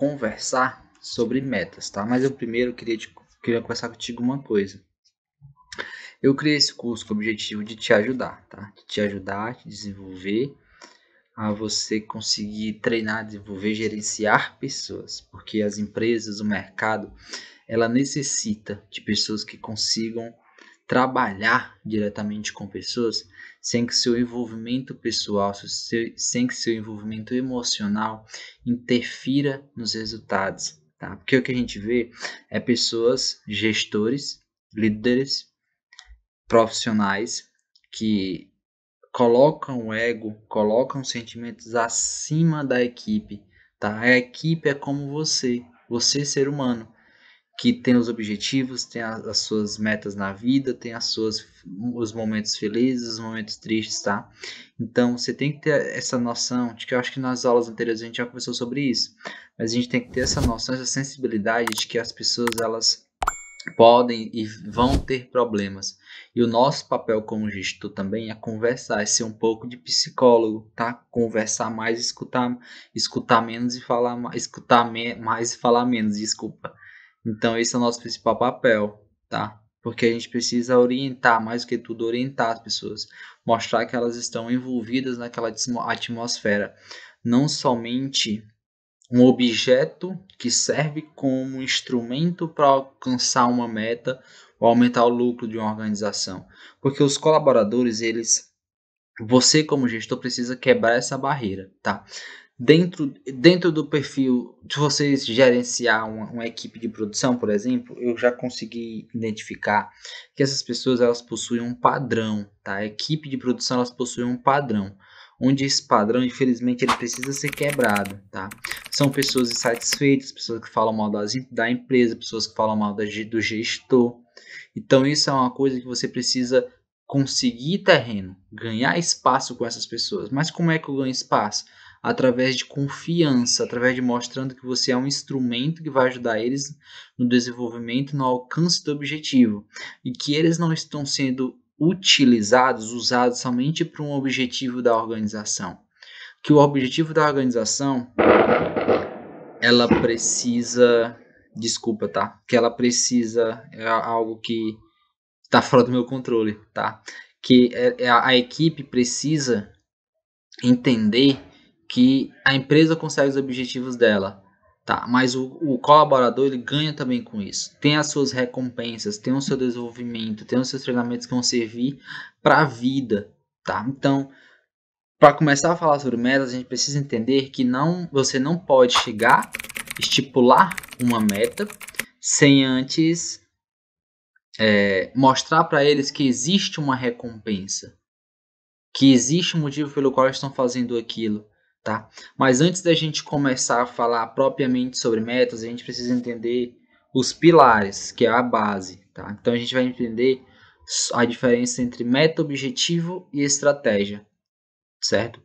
conversar sobre metas, tá? Mas eu primeiro queria, te, queria conversar contigo uma coisa. Eu criei esse curso com o objetivo de te ajudar, tá? De te ajudar, te desenvolver, a você conseguir treinar, desenvolver, gerenciar pessoas, porque as empresas, o mercado, ela necessita de pessoas que consigam trabalhar diretamente com pessoas sem que seu envolvimento pessoal, sem que seu envolvimento emocional interfira nos resultados, tá? Porque o que a gente vê é pessoas, gestores, líderes, profissionais que colocam o ego, colocam sentimentos acima da equipe, tá? A equipe é como você, você ser humano que tem os objetivos, tem a, as suas metas na vida, tem as suas os momentos felizes, os momentos tristes, tá? Então você tem que ter essa noção de que eu acho que nas aulas anteriores a gente já conversou sobre isso, mas a gente tem que ter essa noção, essa sensibilidade de que as pessoas elas podem e vão ter problemas. E o nosso papel como gestor também é conversar, é ser um pouco de psicólogo, tá? Conversar mais, escutar, escutar menos e falar mais, escutar mais e falar menos, desculpa. Então, esse é o nosso principal papel, tá? Porque a gente precisa orientar, mais do que tudo, orientar as pessoas, mostrar que elas estão envolvidas naquela atmosfera, não somente um objeto que serve como instrumento para alcançar uma meta ou aumentar o lucro de uma organização. Porque os colaboradores, eles você como gestor precisa quebrar essa barreira, tá? dentro, dentro do perfil, de vocês gerenciar uma, uma, equipe de produção, por exemplo, eu já consegui identificar que essas pessoas elas possuem um padrão, tá? A equipe de produção elas possuem um padrão, onde esse padrão, infelizmente, ele precisa ser quebrado, tá? São pessoas insatisfeitas, pessoas que falam mal das, da empresa, pessoas que falam mal da, do gestor. Então, isso é uma coisa que você precisa conseguir terreno, ganhar espaço com essas pessoas. Mas como é que eu ganho espaço? através de confiança, através de mostrando que você é um instrumento que vai ajudar eles no desenvolvimento, no alcance do objetivo, e que eles não estão sendo utilizados, usados somente para um objetivo da organização. Que o objetivo da organização ela precisa, desculpa, tá? Que ela precisa é algo que está fora do meu controle, tá? Que é, é a, a equipe precisa entender que a empresa consegue os objetivos dela. Tá, mas o, o, colaborador ele ganha também com isso. Tem as suas recompensas, tem o seu desenvolvimento, tem os seus treinamentos que vão servir para a vida, tá? Então, para começar a falar sobre metas, a gente precisa entender que não, você não pode chegar, estipular uma meta sem antes é, mostrar para eles que existe uma recompensa, que existe um motivo pelo qual eles estão fazendo aquilo, tá? Mas antes da gente começar a falar propriamente sobre metas, a gente precisa entender os pilares, que é a base, tá? Então a gente vai entender a diferença entre meta, objetivo e estratégia, certo?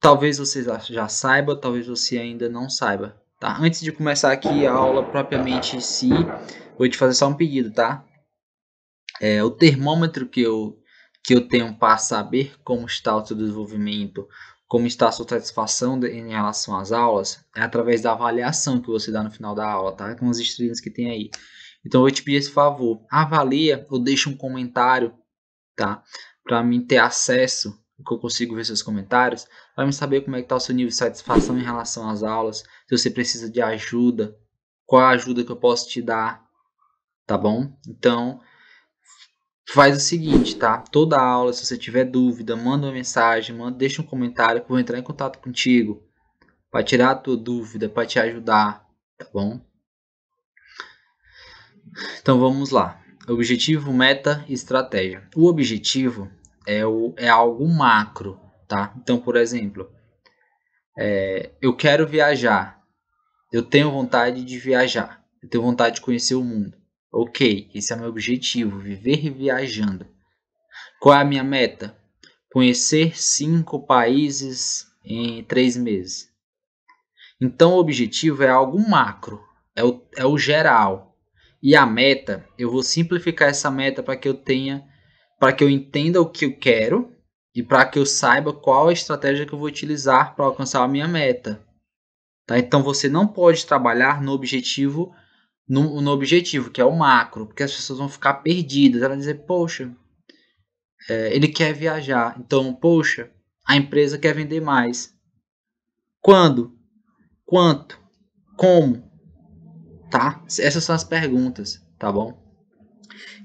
Talvez você já saiba, talvez você ainda não saiba, tá? Antes de começar aqui a aula propriamente em si, vou te fazer só um pedido, tá? É, o termômetro que eu que eu tenho para saber como está o seu desenvolvimento, como está a sua satisfação em relação às aulas, é através da avaliação que você dá no final da aula, tá? Com as estrelas que tem aí. Então eu te peço esse favor, avalia ou deixa um comentário, tá? Para mim ter acesso, que eu consigo ver seus comentários, para me saber como é que tá o seu nível de satisfação em relação às aulas, se você precisa de ajuda, qual a ajuda que eu posso te dar, tá bom? Então, faz o seguinte, tá? Toda aula, se você tiver dúvida, manda uma mensagem, manda, deixa um comentário que eu vou entrar em contato contigo para tirar a tua dúvida, para te ajudar, tá bom? Então vamos lá. Objetivo, meta e estratégia. O objetivo é, o, é algo macro, tá? Então, por exemplo, é, eu quero viajar. Eu tenho vontade de viajar. Eu tenho vontade de conhecer o mundo. Ok, esse é meu objetivo, viver viajando. Qual é a minha meta? Conhecer cinco países em três meses. Então o objetivo é algo macro, é o, é o geral. E a meta, eu vou simplificar essa meta para que eu tenha, para que eu entenda o que eu quero e para que eu saiba qual a estratégia que eu vou utilizar para alcançar a minha meta. Tá? Então você não pode trabalhar no objetivo no, no objetivo, que é o macro, porque as pessoas vão ficar perdidas. Elas vão dizer, poxa, é, ele quer viajar, então, poxa, a empresa quer vender mais. Quando? Quanto? Como? Tá? Essas são as perguntas, tá bom?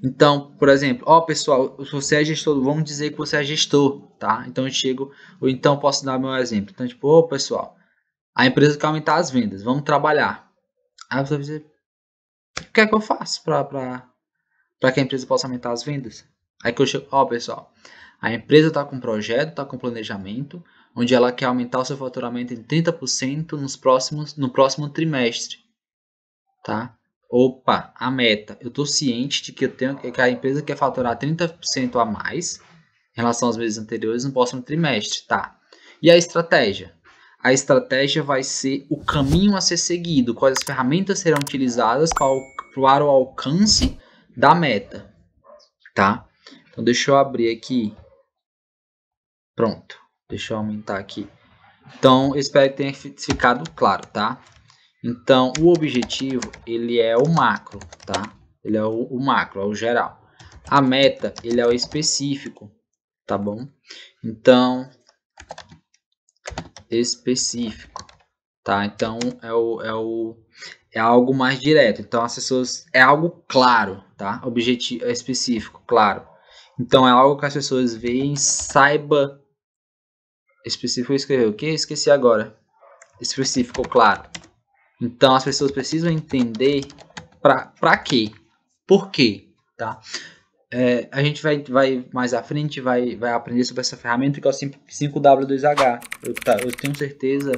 Então, por exemplo, ó pessoal, se você é gestor, vamos dizer que você é gestor, tá? Então eu chego, ou então posso dar meu exemplo. Então, tipo, ô pessoal, a empresa quer aumentar as vendas, vamos trabalhar. Aí você vai dizer, o que é que eu faço para que a empresa possa aumentar as vendas? Aí que eu chego, ó pessoal, a empresa está com um projeto, está com um planejamento, onde ela quer aumentar o seu faturamento em 30% nos próximos, no próximo trimestre, tá? Opa, a meta. Eu estou ciente de que eu tenho que a empresa quer faturar 30% a mais em relação aos meses anteriores no próximo trimestre, tá? E a estratégia? a estratégia vai ser o caminho a ser seguido, quais as ferramentas serão utilizadas para o alcance da meta, tá? Então deixa eu abrir aqui. Pronto, deixa eu aumentar aqui. Então espero que tenha ficado claro, tá? Então o objetivo ele é o macro, tá? Ele é o, o macro, é o geral. A meta ele é o específico, tá bom? Então específico, tá? Então é o, é o é algo mais direto. Então as pessoas é algo claro, tá? Objetivo específico, claro. Então é algo que as pessoas veem, saiba específico escrever o que esqueci agora. Específico, claro. Então as pessoas precisam entender para quê? Por quê, tá? É, a gente vai, vai mais à frente, vai, vai aprender sobre essa ferramenta que é o 5W2H. Eu, tá, eu tenho certeza,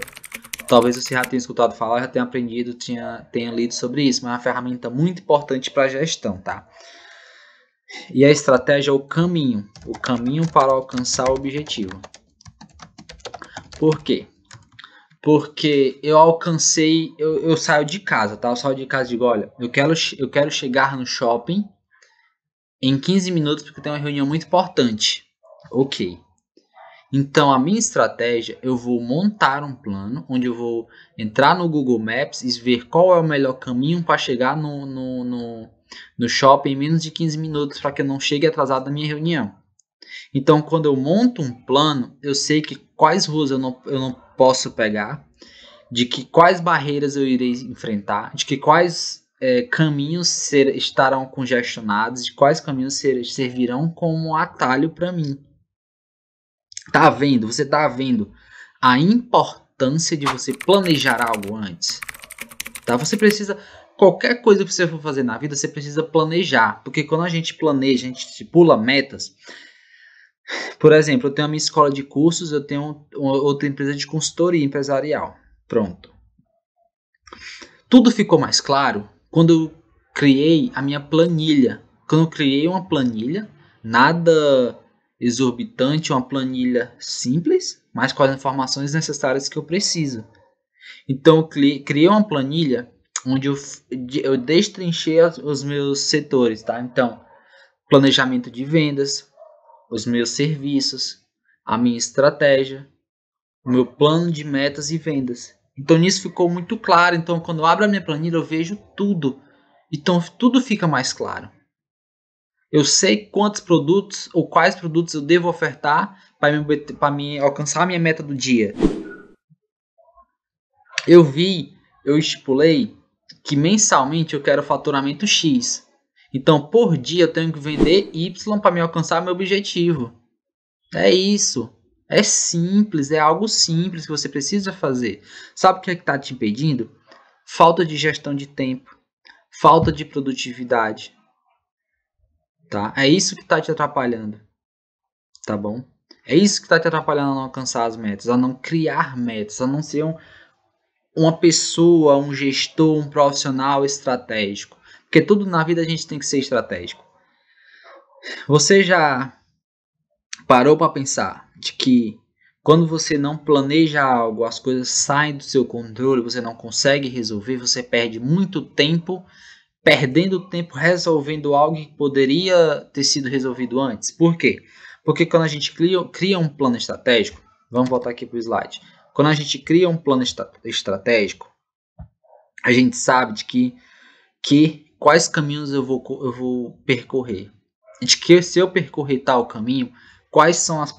talvez você já tenha escutado falar, já tenha aprendido, tinha, tenha lido sobre isso, mas é uma ferramenta muito importante para a gestão, tá? E a estratégia é o caminho, o caminho para alcançar o objetivo. Por quê? Porque eu alcancei, eu, eu saio de casa, tá? Eu saio de casa e digo, olha, eu quero, eu quero chegar no shopping em 15 minutos porque tem uma reunião muito importante. Ok. Então, a minha estratégia, eu vou montar um plano onde eu vou entrar no Google Maps e ver qual é o melhor caminho para chegar no, no, no, no, shopping em menos de 15 minutos para que eu não chegue atrasado na minha reunião. Então, quando eu monto um plano, eu sei que quais ruas eu não, eu não posso pegar, de que quais barreiras eu irei enfrentar, de que quais é, caminhos ser, estarão congestionados e quais caminhos ser, servirão como atalho para mim. Tá vendo? Você tá vendo a importância de você planejar algo antes. Tá? Você precisa qualquer coisa que você for fazer na vida, você precisa planejar, porque quando a gente planeja, a gente estipula metas. Por exemplo, eu tenho a minha escola de cursos, eu tenho outra empresa de consultoria empresarial. Pronto. Tudo ficou mais claro quando eu criei a minha planilha. Quando eu criei uma planilha, nada exorbitante, uma planilha simples, mas com as informações necessárias que eu preciso. Então eu criei uma planilha onde eu, eu destrinchei os meus setores, tá? Então, planejamento de vendas, os meus serviços, a minha estratégia, o meu plano de metas e vendas. Então nisso ficou muito claro. Então quando eu abro a minha planilha eu vejo tudo. Então tudo fica mais claro. Eu sei quantos produtos ou quais produtos eu devo ofertar para me, alcançar a minha meta do dia. Eu vi, eu estipulei que mensalmente eu quero faturamento X. Então por dia eu tenho que vender Y para me alcançar meu objetivo. É isso. É simples, é algo simples que você precisa fazer. Sabe o que é está te impedindo? Falta de gestão de tempo, falta de produtividade. Tá? É isso que está te atrapalhando. Tá bom? É isso que está te atrapalhando a não alcançar as metas, a não criar metas, a não ser um, uma pessoa, um gestor, um profissional estratégico. Porque tudo na vida a gente tem que ser estratégico. Você já parou para pensar de que quando você não planeja algo, as coisas saem do seu controle, você não consegue resolver, você perde muito tempo perdendo tempo resolvendo algo que poderia ter sido resolvido antes. Por quê? Porque quando a gente cria, cria um plano estratégico, vamos voltar aqui para o slide. Quando a gente cria um plano estra estratégico, a gente sabe de que, que quais caminhos eu vou, eu vou percorrer. De que se eu percorrer tal caminho, quais são os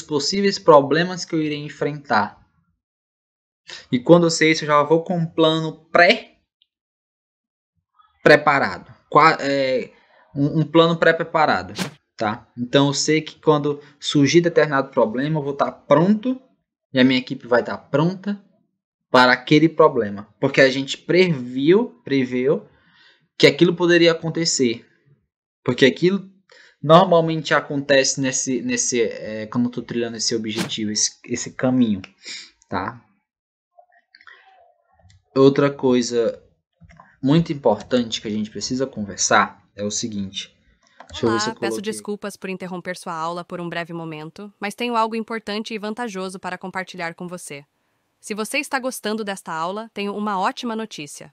possíveis problemas que eu irei enfrentar. E quando eu sei isso, eu já vou com um plano pré-preparado. É, um, plano pré-preparado. Tá? Então eu sei que quando surgir determinado problema, eu vou estar tá pronto e a minha equipe vai estar tá pronta para aquele problema. Porque a gente previu, previu que aquilo poderia acontecer. Porque aquilo normalmente acontece nesse, nesse é, quando eu estou trilhando esse objetivo, esse, esse caminho, tá? Outra coisa muito importante que a gente precisa conversar é o seguinte. Deixa Olá, eu ver se eu peço desculpas por interromper sua aula por um breve momento, mas tenho algo importante e vantajoso para compartilhar com você. Se você está gostando desta aula, tenho uma ótima notícia.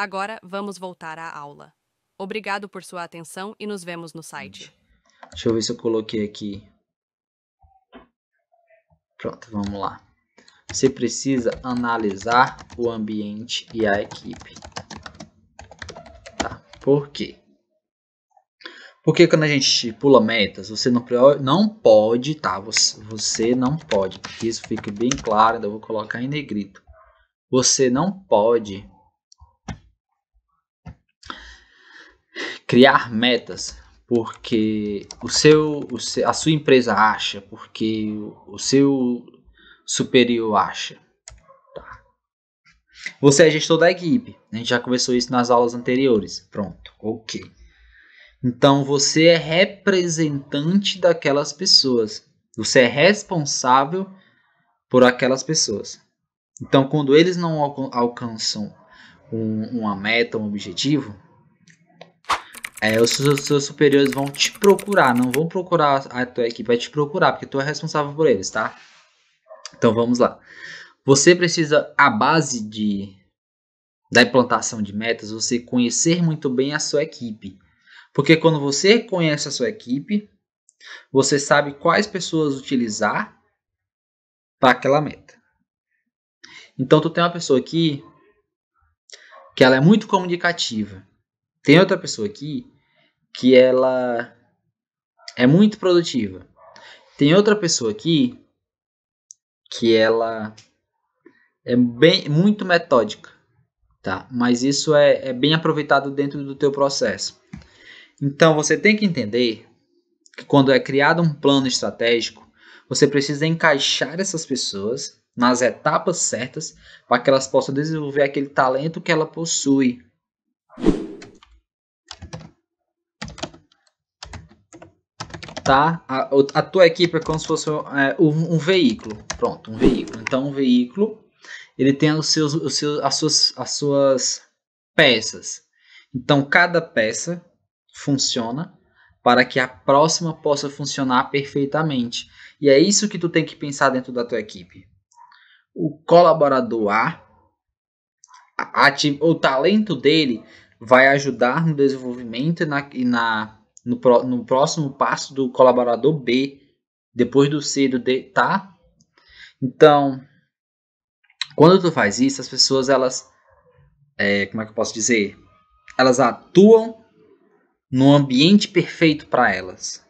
Agora vamos voltar à aula. Obrigado por sua atenção e nos vemos no site. Deixa eu ver se eu coloquei aqui. Pronto, vamos lá. Você precisa analisar o ambiente e a equipe. Tá, por quê? Porque quando a gente estipula metas, você não, não pode, tá? Você, você não pode, porque isso fica bem claro, ainda vou colocar em negrito. Você não pode criar metas porque o seu, a sua empresa acha, porque o seu superior acha. Tá. Você é gestor da equipe. A gente já conversou isso nas aulas anteriores. Pronto, ok. Então você é representante daquelas pessoas. Você é responsável por aquelas pessoas. Então, quando eles não alcançam um, uma meta, um objetivo, é, os seus, seus, superiores vão te procurar, não vão procurar a tua equipe, vai te procurar, porque tu é responsável por eles, tá? Então vamos lá. Você precisa, a base de, da implantação de metas, você conhecer muito bem a sua equipe. Porque quando você conhece a sua equipe, você sabe quais pessoas utilizar para aquela meta. Então tu tem uma pessoa aqui que ela é muito comunicativa. Tem outra pessoa aqui que ela é muito produtiva. Tem outra pessoa aqui que ela é bem muito metódica, tá? Mas isso é, é bem aproveitado dentro do teu processo. Então você tem que entender que quando é criado um plano estratégico, você precisa encaixar essas pessoas nas etapas certas para que elas possam desenvolver aquele talento que ela possui, tratar tá? a, a tua equipe é como se fosse é, um, um, veículo. Pronto, um veículo. Então, um veículo, ele tem os seus, os seus, as, suas, as suas peças. Então, cada peça funciona para que a próxima possa funcionar perfeitamente. E é isso que tu tem que pensar dentro da tua equipe. O colaborador A, o talento dele vai ajudar no desenvolvimento e na, e na no, pro, no próximo passo do colaborador B, depois do C do D, tá? Então, quando tu faz isso, as pessoas elas, é, como é que eu posso dizer? Elas atuam no ambiente perfeito para elas,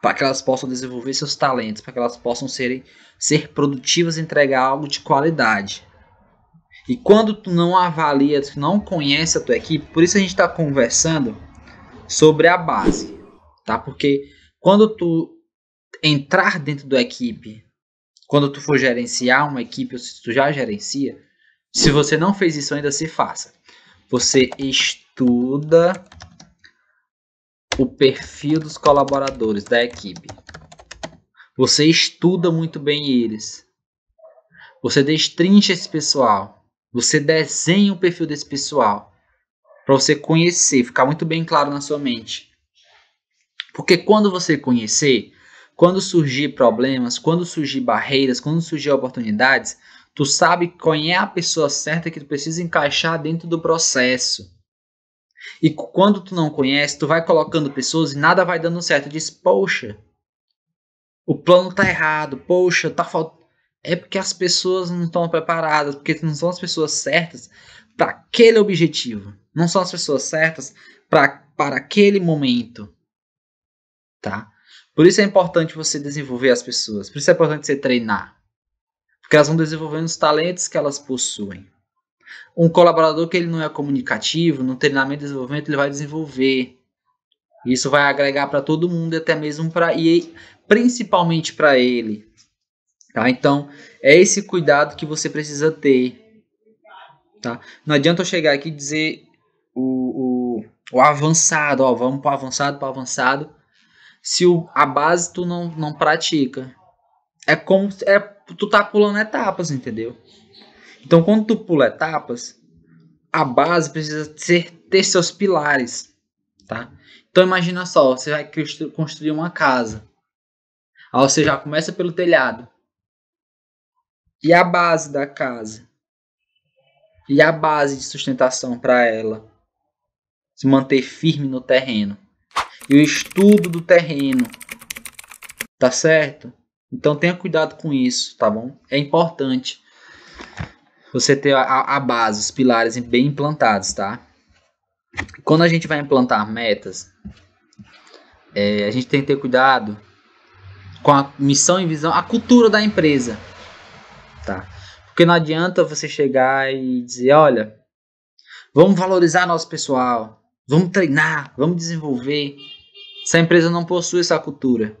para que elas possam desenvolver seus talentos, para que elas possam serem ser produtivas, e entregar algo de qualidade. E quando tu não avalia, tu não conhece a tua equipe, por isso a gente está conversando sobre a base tá? Porque quando tu entrar dentro da equipe, quando tu for gerenciar uma equipe, ou se tu já gerencia, se você não fez isso ainda, se faça. Você estuda o perfil dos colaboradores da equipe. Você estuda muito bem eles. Você destrincha esse pessoal. Você desenha o perfil desse pessoal para você conhecer, ficar muito bem claro na sua mente. Porque quando você conhecer, quando surgir problemas, quando surgir barreiras, quando surgir oportunidades, tu sabe quem é a pessoa certa que tu precisa encaixar dentro do processo. E quando tu não conhece, tu vai colocando pessoas e nada vai dando certo. Tu diz, poxa, o plano tá errado, poxa, tá faltando. É porque as pessoas não estão preparadas, porque não são as pessoas certas para aquele objetivo. Não são as pessoas certas para aquele momento tá? Por isso é importante você desenvolver as pessoas, por isso é importante você treinar, porque elas vão desenvolvendo os talentos que elas possuem. Um colaborador que ele não é comunicativo, no treinamento e desenvolvimento ele vai desenvolver. Isso vai agregar para todo mundo, e até mesmo para e principalmente para ele. Tá? Então, é esse cuidado que você precisa ter. Tá? Não adianta eu chegar aqui e dizer o, o, o avançado, ó, vamos para o avançado, para o avançado, se o, a base tu não, não pratica. É como é, tu tá pulando etapas, entendeu? Então quando tu pula etapas, a base precisa ser, ter seus pilares, tá? Então imagina só, você vai construir uma casa. Aí você já começa pelo telhado. E a base da casa? E a base de sustentação para ela? Se manter firme no terreno e o estudo do terreno. Tá certo? Então tenha cuidado com isso, tá bom? É importante você ter a, a base, os pilares bem implantados, tá? Quando a gente vai implantar metas, é, a gente tem que ter cuidado com a missão e visão, a cultura da empresa, tá? Porque não adianta você chegar e dizer, olha, vamos valorizar nosso pessoal, vamos treinar, vamos desenvolver. Se a empresa não possui essa cultura,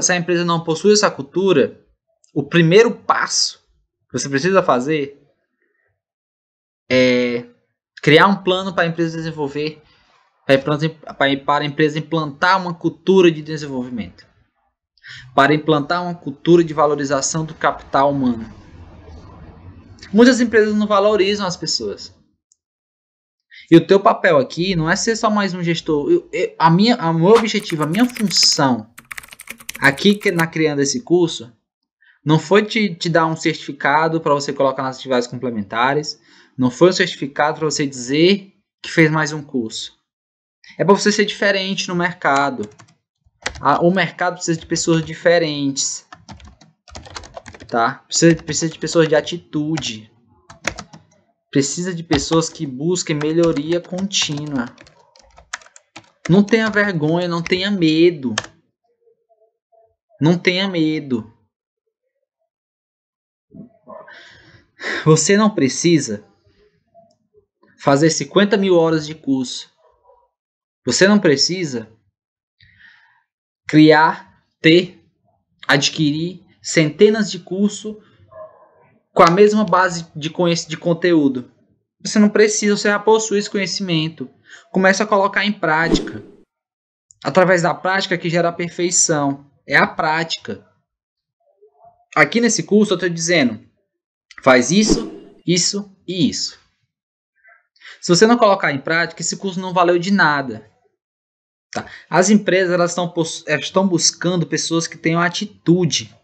se a empresa não possui essa cultura, o primeiro passo que você precisa fazer é criar um plano para a empresa desenvolver, para a empresa implantar uma cultura de desenvolvimento, para implantar uma cultura de valorização do capital humano. Muitas empresas não valorizam as pessoas. E o teu papel aqui não é ser só mais um gestor. Eu, eu, a minha, a meu objetivo, a minha função aqui na criando esse curso não foi te, te dar um certificado para você colocar nas atividades complementares. Não foi um certificado para você dizer que fez mais um curso. É para você ser diferente no mercado. o mercado precisa de pessoas diferentes. Tá? Precisa, precisa de pessoas de atitude. Precisa de pessoas que busquem melhoria contínua. Não tenha vergonha, não tenha medo. Não tenha medo. Você não precisa fazer 50 mil horas de curso. Você não precisa criar, ter, adquirir centenas de cursos com a mesma base de, de conteúdo. Você não precisa, você já possui esse conhecimento. Comece a colocar em prática. Através da prática que gera a perfeição. É a prática. Aqui nesse curso eu estou dizendo, faz isso, isso e isso. Se você não colocar em prática, esse curso não valeu de nada. Tá. As empresas elas estão, eh, estão buscando pessoas que tenham atitude.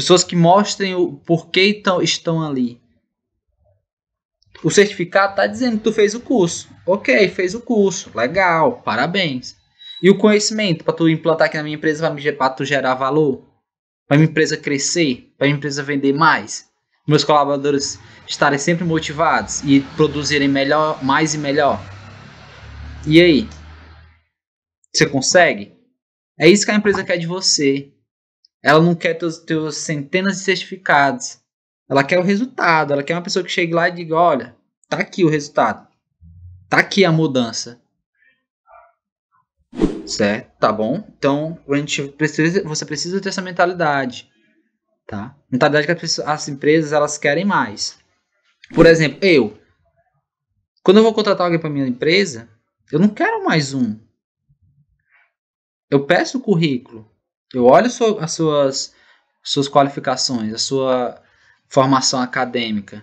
Pessoas que mostrem o porquê tão, estão ali. O certificado está dizendo que tu fez o curso. Ok, fez o curso. Legal, parabéns. E o conhecimento para tu implantar aqui na minha empresa para tu gerar valor? Para minha empresa crescer? Para minha empresa vender mais? Meus colaboradores estarem sempre motivados e produzirem melhor, mais e melhor? E aí? Você consegue? É isso que a empresa quer de você. Ela não quer teus, teus centenas de certificados. Ela quer o resultado. Ela quer uma pessoa que chegue lá e diga: olha, tá aqui o resultado. Tá aqui a mudança. Certo? Tá bom? Então, a gente precisa, você precisa ter essa mentalidade. Tá? Mentalidade que as, as empresas elas querem mais. Por exemplo, eu. Quando eu vou contratar alguém para minha empresa, eu não quero mais um. Eu peço o currículo. Eu olho sua, as suas, suas qualificações, a sua formação acadêmica.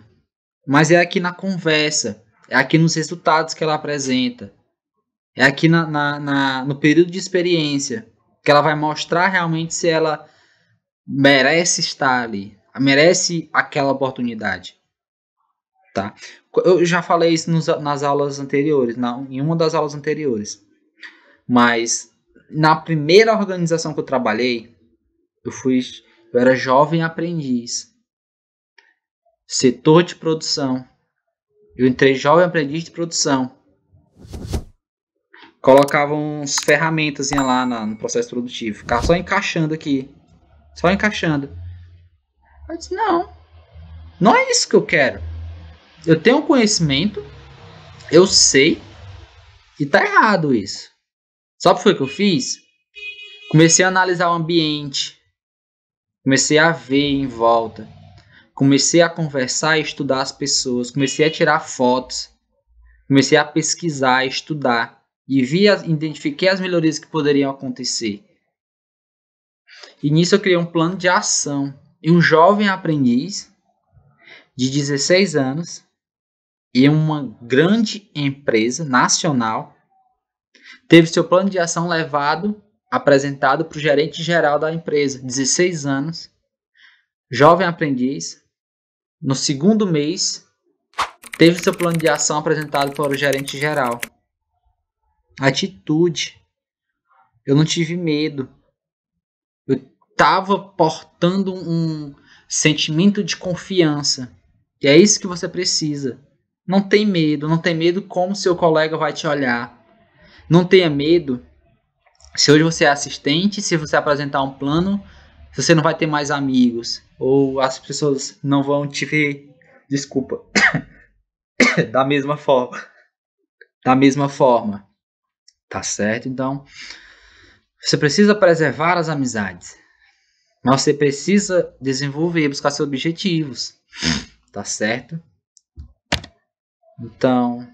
Mas é aqui na conversa, é aqui nos resultados que ela apresenta, é aqui na, na, na no período de experiência que ela vai mostrar realmente se ela merece estar ali, merece aquela oportunidade. Tá? Eu já falei isso nos, nas aulas anteriores, na, em uma das aulas anteriores. Mas na primeira organização que eu trabalhei, eu fui, eu era jovem aprendiz. Setor de produção. Eu entrei jovem aprendiz de produção. Colocava uns ferramentas lá na, no processo produtivo. Ficava só encaixando aqui. Só encaixando. Eu disse, não. Não é isso que eu quero. Eu tenho conhecimento. Eu sei. E tá errado isso. Sabe o que foi que eu fiz? Comecei a analisar o ambiente, comecei a ver em volta, comecei a conversar e estudar as pessoas, comecei a tirar fotos, comecei a pesquisar, estudar e vi, identifiquei as melhorias que poderiam acontecer. E nisso eu criei um plano de ação. E um jovem aprendiz de 16 anos e uma grande empresa nacional Teve seu plano de ação levado, apresentado para o gerente geral da empresa, 16 anos, jovem aprendiz. No segundo mês, teve seu plano de ação apresentado para o gerente geral. Atitude. Eu não tive medo. Eu estava portando um sentimento de confiança. E é isso que você precisa. Não tem medo, não tem medo como seu colega vai te olhar não tenha medo. Se hoje você é assistente, se você apresentar um plano, você não vai ter mais amigos. Ou as pessoas não vão te ver. Desculpa. da mesma forma. Da mesma forma. Tá certo? Então, você precisa preservar as amizades. Mas você precisa desenvolver, buscar seus objetivos. Tá certo? Então,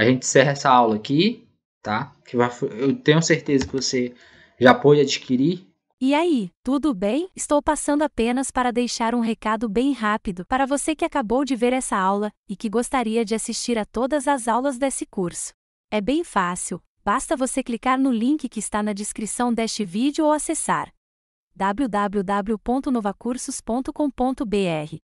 a gente encerra essa aula aqui, tá? Que vai, eu tenho certeza que você já pôde adquirir. E aí, tudo bem? Estou passando apenas para deixar um recado bem rápido para você que acabou de ver essa aula e que gostaria de assistir a todas as aulas desse curso. É bem fácil, basta você clicar no link que está na descrição deste vídeo ou acessar www.novacursos.com.br